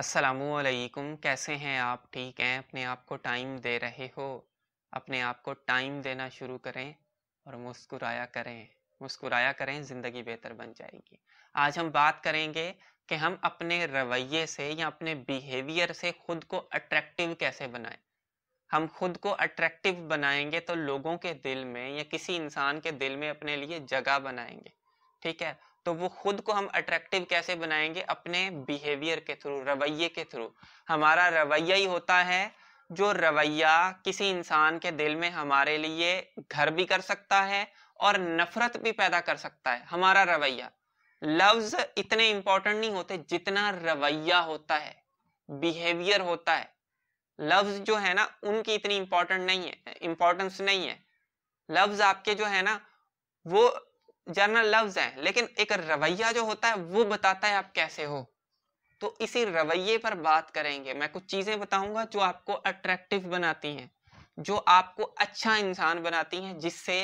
असलकुम कैसे हैं आप ठीक हैं अपने आप को टाइम दे रहे हो अपने आप को टाइम देना शुरू करें और मुस्कुराया करें मुस्कुराया करें ज़िंदगी बेहतर बन जाएगी आज हम बात करेंगे कि हम अपने रवैये से या अपने बिहेवियर से खुद को अट्रैक्टिव कैसे बनाएं हम खुद को अट्रैक्टिव बनाएंगे तो लोगों के दिल में या किसी इंसान के दिल में अपने लिए जगह बनाएंगे ठीक है तो वो खुद को हम अट्रैक्टिव कैसे बनाएंगे अपने बिहेवियर के थ्रू रवैये के थ्रू हमारा रवैया ही होता है जो रवैया किसी इंसान के दिल में हमारे लिए घर भी कर सकता है और नफरत भी पैदा कर सकता है हमारा रवैया लफ्ज इतने इंपॉर्टेंट नहीं होते जितना रवैया होता है बिहेवियर होता है लफ्ज जो है ना उनकी इतनी इंपॉर्टेंट नहीं है इंपॉर्टेंस नहीं है लफ्ज आपके जो है ना वो जर्नल लफ्ज है लेकिन एक रवैया जो होता है वो बताता है आप कैसे हो तो इसी रवैये पर बात करेंगे मैं कुछ चीजें बताऊंगा जो आपको अट्रैक्टिव बनाती हैं जो आपको अच्छा इंसान बनाती हैं जिससे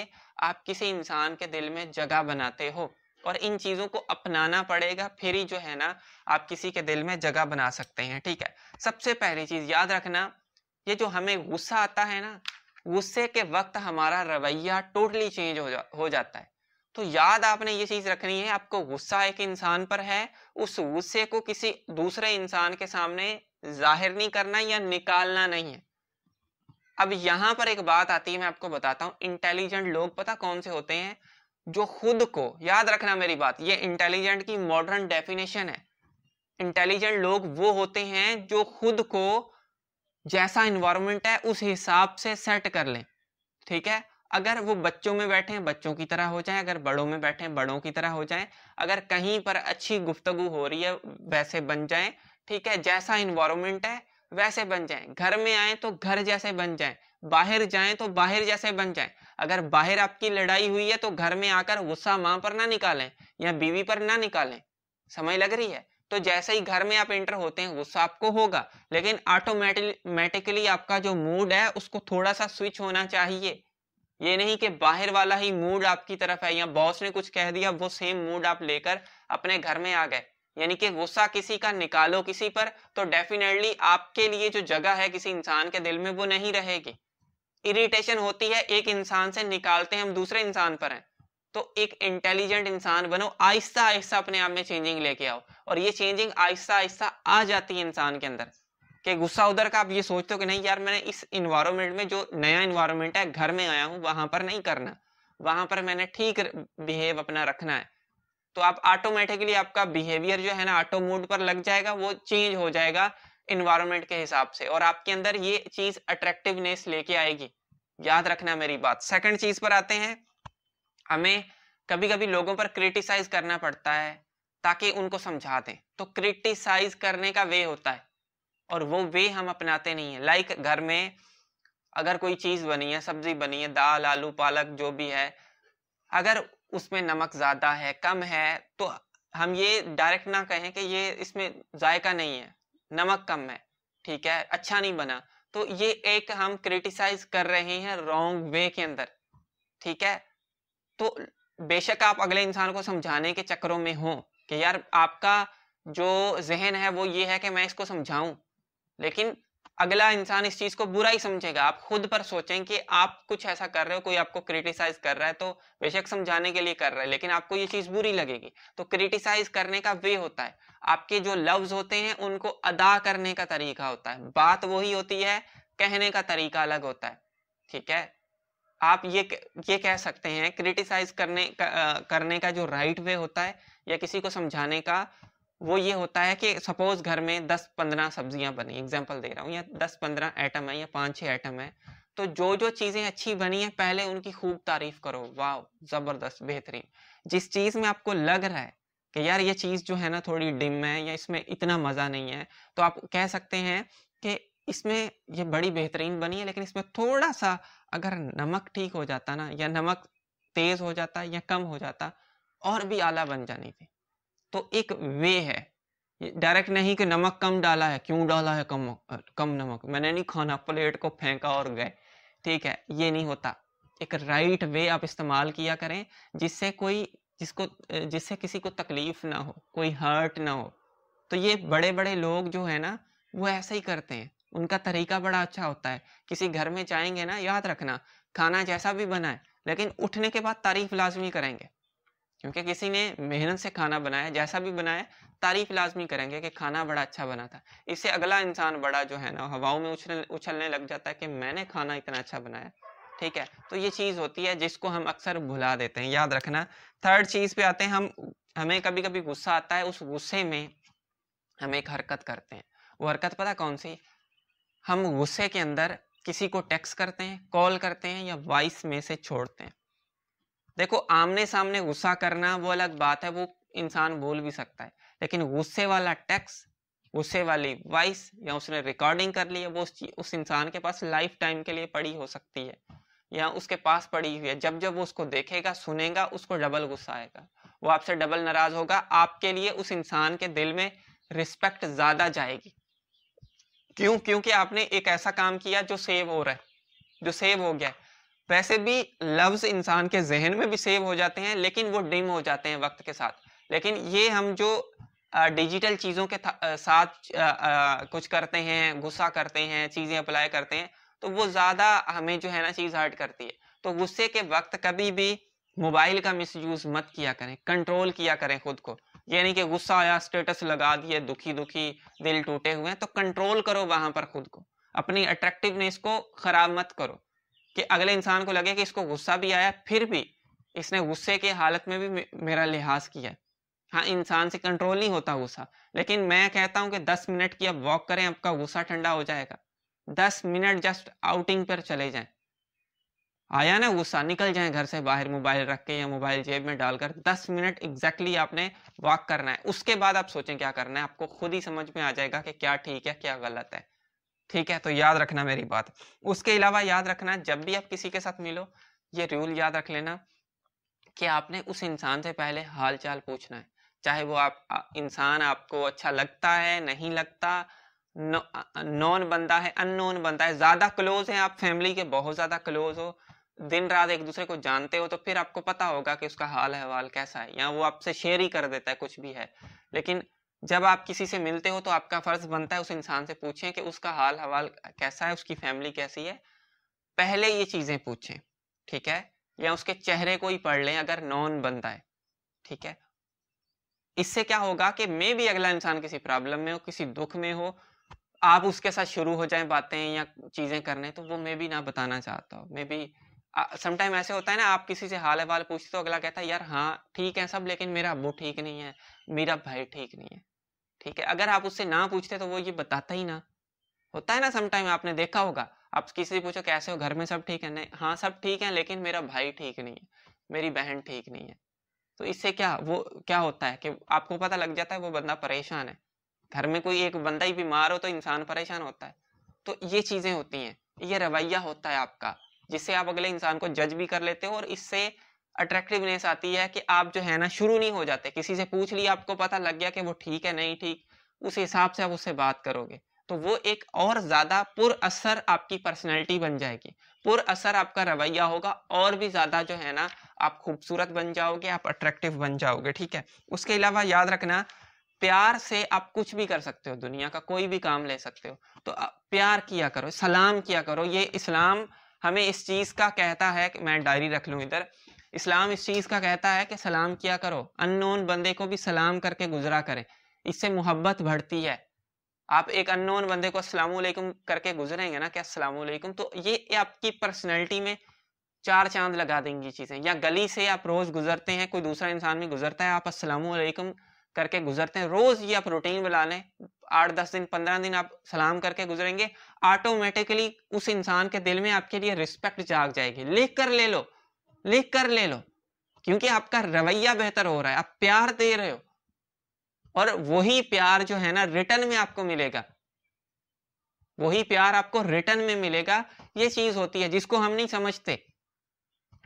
आप किसी इंसान के दिल में जगह बनाते हो और इन चीजों को अपनाना पड़ेगा फिर ही जो है ना आप किसी के दिल में जगह बना सकते हैं ठीक है सबसे पहली चीज याद रखना ये जो हमें गुस्सा आता है ना गुस्से के वक्त हमारा रवैया टोटली चेंज हो, जा, हो जाता है तो याद आपने ये चीज रखनी है आपको गुस्सा एक इंसान पर है उस गुस्से को किसी दूसरे इंसान के सामने जाहिर नहीं करना या निकालना नहीं है अब यहां पर एक बात आती है मैं आपको बताता हूं इंटेलिजेंट लोग पता कौन से होते हैं जो खुद को याद रखना मेरी बात ये इंटेलिजेंट की मॉडर्न डेफिनेशन है इंटेलिजेंट लोग वो होते हैं जो खुद को जैसा इन्वायरमेंट है उस हिसाब से सेट कर लें ठीक है अगर वो बच्चों में बैठे हैं बच्चों की तरह हो जाए अगर बड़ों में बैठे हैं बड़ों की तरह हो जाए अगर कहीं पर अच्छी गुफ्तगु हो रही है वैसे बन जाए ठीक है जैसा इन्वायरमेंट है वैसे बन जाए घर में आए तो घर जैसे बन जाए बाहर जाए तो बाहर जैसे बन जाए अगर बाहर आपकी लड़ाई हुई है तो घर में आकर गुस्सा माँ पर ना निकालें या बीवी पर ना निकालें समय लग रही है तो जैसे ही घर में आप इंटर होते हैं गुस्सा आपको होगा लेकिन ऑटोमेटिकली आपका जो मूड है उसको थोड़ा सा स्विच होना चाहिए ये नहीं कि बाहर वाला ही मूड आपकी तरफ है या बॉस ने कुछ कह दिया वो सेम मूड आप लेकर अपने घर में आ गए यानी कि गुस्सा किसी का निकालो किसी पर तो डेफिनेटली आपके लिए जो जगह है किसी इंसान के दिल में वो नहीं रहेगी इरिटेशन होती है एक इंसान से निकालते हैं हम दूसरे इंसान पर हैं तो एक इंटेलिजेंट इंसान बनो आहिस्ता आहिस्ता अपने आप में चेंजिंग लेके आओ और ये चेंजिंग आहिस्ता आहिस्ता आ जाती है इंसान के अंदर कि गुस्सा उधर का आप ये सोचते हो कि नहीं यार मैंने इस इन्वायरमेंट में जो नया इन्वायरमेंट है घर में आया हूँ वहां पर नहीं करना वहां पर मैंने ठीक बिहेव अपना रखना है तो आप ऑटोमेटिकली आपका बिहेवियर जो है ना ऑटो मोड पर लग जाएगा वो चेंज हो जाएगा इन्वायरमेंट के हिसाब से और आपके अंदर ये चीज अट्रैक्टिवनेस लेके आएगी याद रखना मेरी बात सेकंड चीज पर आते हैं हमें कभी कभी लोगों पर क्रिटिसाइज करना पड़ता है ताकि उनको समझा दें तो क्रिटिसाइज करने का वे होता है और वो वे हम अपनाते नहीं है लाइक like घर में अगर कोई चीज बनी है सब्जी बनी है दाल आलू पालक जो भी है अगर उसमें नमक ज्यादा है कम है तो हम ये डायरेक्ट ना कहें कि ये इसमें जायका नहीं है नमक कम है ठीक है अच्छा नहीं बना तो ये एक हम क्रिटिसाइज कर रहे हैं रॉन्ग वे के अंदर ठीक है तो बेशक आप अगले इंसान को समझाने के चक्करों में हो कि यार आपका जो जहन है वो ये है कि मैं इसको समझाऊं लेकिन अगला इंसान इस चीज को बुरा ही समझेगा आप खुद पर सोचें कि आप कुछ ऐसा कर रहे हो कोई आपको क्रिटिसाइज कर रहा है तो बेशक समझाने के लिए कर रहा है लेकिन आपको ये चीज बुरी लगेगी तो क्रिटिसाइज करने का वे होता है आपके जो लव्ज होते हैं उनको अदा करने का तरीका होता है बात वही होती है कहने का तरीका अलग होता है ठीक है आप ये ये कह सकते हैं क्रिटिसाइज करने का, करने का जो राइट वे होता है या किसी को समझाने का वो ये होता है कि सपोज घर में दस पंद्रह सब्जियां बनी एग्जाम्पल दे रहा हूँ या दस पंद्रह आइटम है या पाँच छः आइटम है तो जो जो चीज़ें अच्छी बनी है पहले उनकी खूब तारीफ करो वाह ज़बरदस्त बेहतरीन जिस चीज़ में आपको लग रहा है कि यार ये चीज़ जो है ना थोड़ी डिम है या इसमें इतना मज़ा नहीं है तो आप कह सकते हैं कि इसमें ये बड़ी बेहतरीन बनी है लेकिन इसमें थोड़ा सा अगर नमक ठीक हो जाता ना या नमक तेज़ हो जाता या कम हो जाता और भी आला बन जानी थी तो एक वे है डायरेक्ट नहीं कि नमक कम डाला है क्यों डाला है कम कम नमक मैंने नहीं खाना प्लेट को फेंका और गए ठीक है ये नहीं होता एक राइट वे आप इस्तेमाल किया करें जिससे कोई जिसको जिससे किसी को तकलीफ ना हो कोई हर्ट ना हो तो ये बड़े बड़े लोग जो है ना वो ऐसे ही करते हैं उनका तरीका बड़ा अच्छा होता है किसी घर में जाएंगे ना याद रखना खाना जैसा भी बनाए लेकिन उठने के बाद तारीफ लाजमी करेंगे क्योंकि किसी ने मेहनत से खाना बनाया जैसा भी बनाया तारीफ लाजमी करेंगे कि खाना बड़ा अच्छा बना था इससे अगला इंसान बड़ा जो है ना हवाओं में उछल उछलने लग जाता है कि मैंने खाना इतना अच्छा बनाया ठीक है तो ये चीज़ होती है जिसको हम अक्सर भुला देते हैं याद रखना थर्ड चीज़ पे आते हैं हम हमें कभी कभी गुस्सा आता है उस गुस्से में हम एक हरकत करते हैं वो हरकत पता कौन सी हम गुस्से के अंदर किसी को टेक्स्ट करते हैं कॉल करते हैं या वॉइस में से छोड़ते हैं देखो आमने सामने गुस्सा करना वो अलग बात है वो इंसान बोल भी सकता है लेकिन गुस्से वाला टैक्स गुस्से वाली वॉइस या उसने रिकॉर्डिंग कर ली है वो उस इंसान के पास लाइफ टाइम के लिए पड़ी हो सकती है या उसके पास पड़ी हुई है जब जब वो उसको देखेगा सुनेगा उसको डबल गुस्सा आएगा वो आपसे डबल नाराज होगा आपके लिए उस इंसान के दिल में रिस्पेक्ट ज्यादा जाएगी क्यों क्योंकि आपने एक ऐसा काम किया जो सेव हो रहा है जो सेव हो गया है वैसे भी लफ्ज इंसान के जहन में भी सेव हो जाते हैं लेकिन वो डिम हो जाते हैं वक्त के साथ लेकिन ये हम जो डिजिटल चीज़ों के साथ आ, आ, कुछ करते हैं गुस्सा करते हैं चीज़ें अप्लाई करते हैं तो वो ज़्यादा हमें जो है ना चीज़ हर्ट करती है तो गुस्से के वक्त कभी भी मोबाइल का मिसयूज मत किया करें कंट्रोल किया करें खुद को यानी कि गुस्सा आया स्टेटस लगा दिए दुखी दुखी दिल टूटे हुए हैं तो कंट्रोल करो वहां पर खुद को अपनी अट्रैक्टिवनेस को खराब मत करो कि अगले इंसान को लगे कि इसको गुस्सा भी आया फिर भी इसने गुस्से के हालत में भी मेरा लिहाज किया हाँ इंसान से कंट्रोल नहीं होता गुस्सा लेकिन मैं कहता हूँ कि दस मिनट की अब वॉक करें आपका गुस्सा ठंडा हो जाएगा दस मिनट जस्ट आउटिंग पर चले जाएं आया ना गुस्सा निकल जाए घर से बाहर मोबाइल रख के या मोबाइल जेब में डालकर दस मिनट एग्जैक्टली आपने वॉक करना है उसके बाद आप सोचें क्या करना है आपको खुद ही समझ में आ जाएगा कि क्या ठीक है क्या गलत है ठीक है तो याद रखना मेरी बात उसके अलावा याद रखना जब भी आप किसी के साथ मिलो ये रूल याद रख लेना कि आपने उस इंसान से पहले हाल चाल पूछना है चाहे वो आप इंसान आपको अच्छा लगता है नहीं लगता नॉन बनता है अननोन बनता है ज़्यादा क्लोज है आप फैमिली के बहुत ज़्यादा क्लोज हो दिन रात एक दूसरे को जानते हो तो फिर आपको पता होगा कि उसका हाल अहवाल कैसा है या वो आपसे शेयर ही कर देता है कुछ भी है लेकिन जब आप किसी से मिलते हो तो आपका फर्ज बनता है उस इंसान से पूछें कि उसका हाल हवाल कैसा है उसकी फैमिली कैसी है पहले ये चीजें पूछें ठीक है या उसके चेहरे को ही पढ़ लें अगर नॉन बनता है ठीक है इससे क्या होगा कि मे भी अगला इंसान किसी प्रॉब्लम में हो किसी दुख में हो आप उसके साथ शुरू हो जाए बातें या चीजें करने तो वो मे भी ना बताना चाहता हो मे भी समटाइम ऐसे होता है ना आप किसी से हाल हवाल पूछते हो अगला कहता है यार हाँ ठीक है सब लेकिन मेरा अबू ठीक नहीं है मेरा भाई ठीक नहीं है ठीक है अगर आप उससे ना पूछते तो वो ये बताता ही ना होता है ना समटाइम आपने देखा होगा आप किसी से पूछो कैसे हो घर में सब ठीक है नहीं हाँ सब ठीक है लेकिन मेरा भाई ठीक नहीं है मेरी बहन ठीक नहीं है तो इससे क्या वो क्या होता है कि आपको पता लग जाता है वो बंदा परेशान है घर में कोई एक बंदा ही बीमार हो तो इंसान परेशान होता है तो ये चीजें होती हैं ये रवैया होता है आपका जिससे आप अगले इंसान को जज भी कर लेते हो और इससे अट्रैक्टिवनेस आती है कि आप जो है ना शुरू नहीं हो जाते किसी से पूछ लिया आपको पता लग गया कि वो ठीक है नहीं ठीक उस हिसाब से आप उससे बात करोगे तो वो एक और ज्यादा पुर असर आपकी पर्सनैलिटी बन जाएगी पुर असर आपका रवैया होगा और भी ज्यादा जो है ना आप खूबसूरत बन जाओगे आप अट्रैक्टिव बन जाओगे ठीक है उसके अलावा याद रखना प्यार से आप कुछ भी कर सकते हो दुनिया का कोई भी काम ले सकते हो तो प्यार किया करो सलाम किया करो ये इस्लाम हमें इस चीज़ का कहता है कि मैं डायरी रख लूँ इधर इस्लाम इस चीज़ का कहता है कि सलाम किया करो अननोन बंदे को भी सलाम करके गुजरा करें इससे मोहब्बत बढ़ती है आप एक अननोन बंदे को असलम करके गुजरेंगे ना कि असलम तो ये आपकी पर्सनैलिटी में चार चांद लगा देंगी चीज़ें या गली से आप रोज़ गुजरते हैं कोई दूसरा इंसान भी गुजरता है आप असलम करके गुजरते हैं रोज ये आप रूटीन बना लें आठ दस दिन पंद्रह दिन आप सलाम करके गुजरेंगे ऑटोमेटिकली उस इंसान के दिल में आपके लिए रिस्पेक्ट जाग जाएगी लिख कर ले लो लिख कर ले लो क्योंकि आपका रवैया बेहतर हो रहा है आप प्यार दे रहे हो और वही प्यार जो है ना रिटर्न में आपको मिलेगा वही प्यार आपको रिटर्न में मिलेगा ये चीज होती है जिसको हम नहीं समझते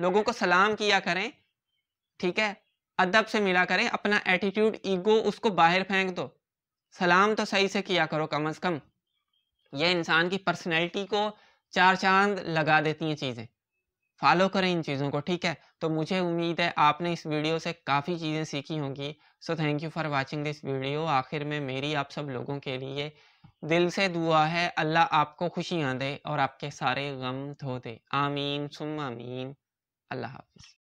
लोगों को सलाम किया करें ठीक है अदब से मिला करें अपना एटीट्यूड ईगो उसको बाहर फेंक दो सलाम तो सही से किया करो कम अज़ कम यह इंसान की पर्सनैलिटी को चार चांद लगा देती हैं चीज़ें फॉलो करें इन चीज़ों को ठीक है तो मुझे उम्मीद है आपने इस वीडियो से काफ़ी चीज़ें सीखी होंगी so thank you for watching this video आखिर में मेरी आप सब लोगों के लिए दिल से दुआ है अल्लाह आपको खुशियाँ दे और आपके सारे गम धो दे आमीन सुम आमीन अल्लाह हाफिज़